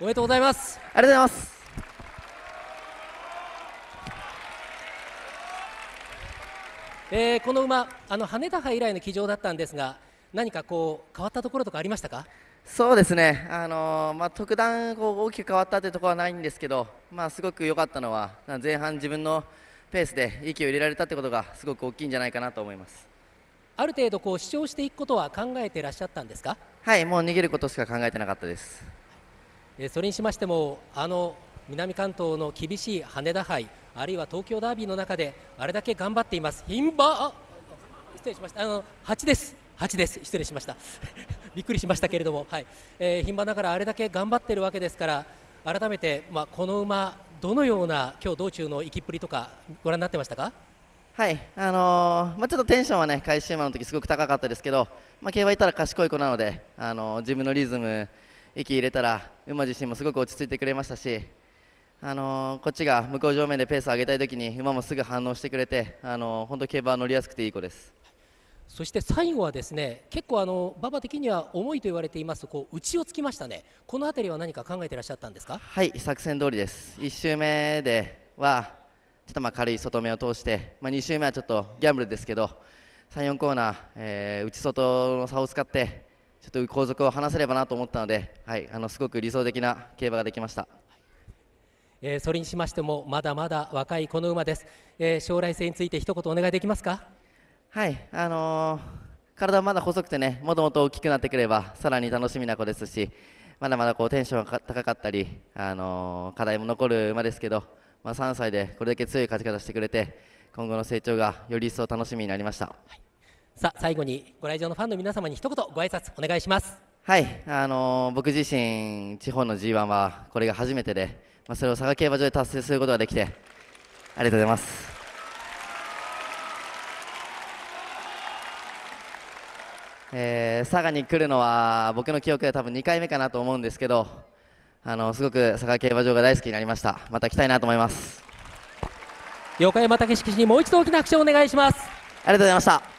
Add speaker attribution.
Speaker 1: おめでとうございますありがとうございますえー、この馬あの羽田杯以来の騎乗だったんですが
Speaker 2: 何かこう変わったところとかありましたかそうですね、あのー、まあ、特段こう大きく変わったというところはないんですけど、まあ、すごく良かったのは前半、自分のペースで息を入れられたということがすごく大きいんじゃないかなと思いますある程度こう主張
Speaker 1: していくことは考えていらっしゃったんですか
Speaker 2: はいもう逃げることしか考えてなかったです
Speaker 1: それにしましてもあの南関東の厳しい羽田杯あるいは東京ダービーの中であれだけ頑張っています牝馬失礼しましたあの8です8です失礼しました びっくりしましたけれどもはいえー、馬ながらあれだけ頑張ってるわけですから改めて、まあ、この馬どのような今日道中の行きっぷりとかご覧になってましたか
Speaker 2: はいあのー、まあ、ちょっとテンションはね開始馬の時すごく高かったですけど、まあ、競馬いたら賢い子なので、あのー、自分のリズム息入れたら馬自身もすごく落ち着いてくれましたし、あのー、こっちが向こう上面でペースを上げたいときに馬もすぐ反応してくれて、あのー、本当競馬乗りやすくていい子です
Speaker 1: そして最後はですね結構あの馬場的には重いと言われていますこう内をつきましたねこの辺りは何か考えていらっしゃったんですか
Speaker 2: はい作戦通りです1周目ではちょっとまあ軽い外目を通して、まあ、2周目はちょっとギャンブルですけど34コーナー、えー、内外の差を使ってちょっと後続を離せればなと思ったので、はい、あのすごく理想的な競馬ができました。
Speaker 1: えー、それにしましてもまだまだ若いこの馬です、えー、将来性について一言お願いできますかはい
Speaker 2: あのー、体はまだ細くてねもともと大きくなってくればさらに楽しみな子ですしまだまだこうテンションが高かったり、あのー、課題も残る馬ですけど、まあ、3歳でこれだけ強い勝ち方してくれて今後の成長がより一層楽しみになりました。はい
Speaker 1: さあ最後にご来場のファンの皆様に一言ご挨拶お願いします
Speaker 2: はいあのー、僕自身地方の G1 はこれが初めてで、まあ、それを佐賀競馬場で達成することができてありがとうございますえー、佐賀に来るのは僕の記憶で多分2回目かなと思うんですけどあのすごく佐賀競馬場が大好きになりましたまた来たいなと思います横山武史騎士にもう一度大きな拍手をお願いしますありがとうございました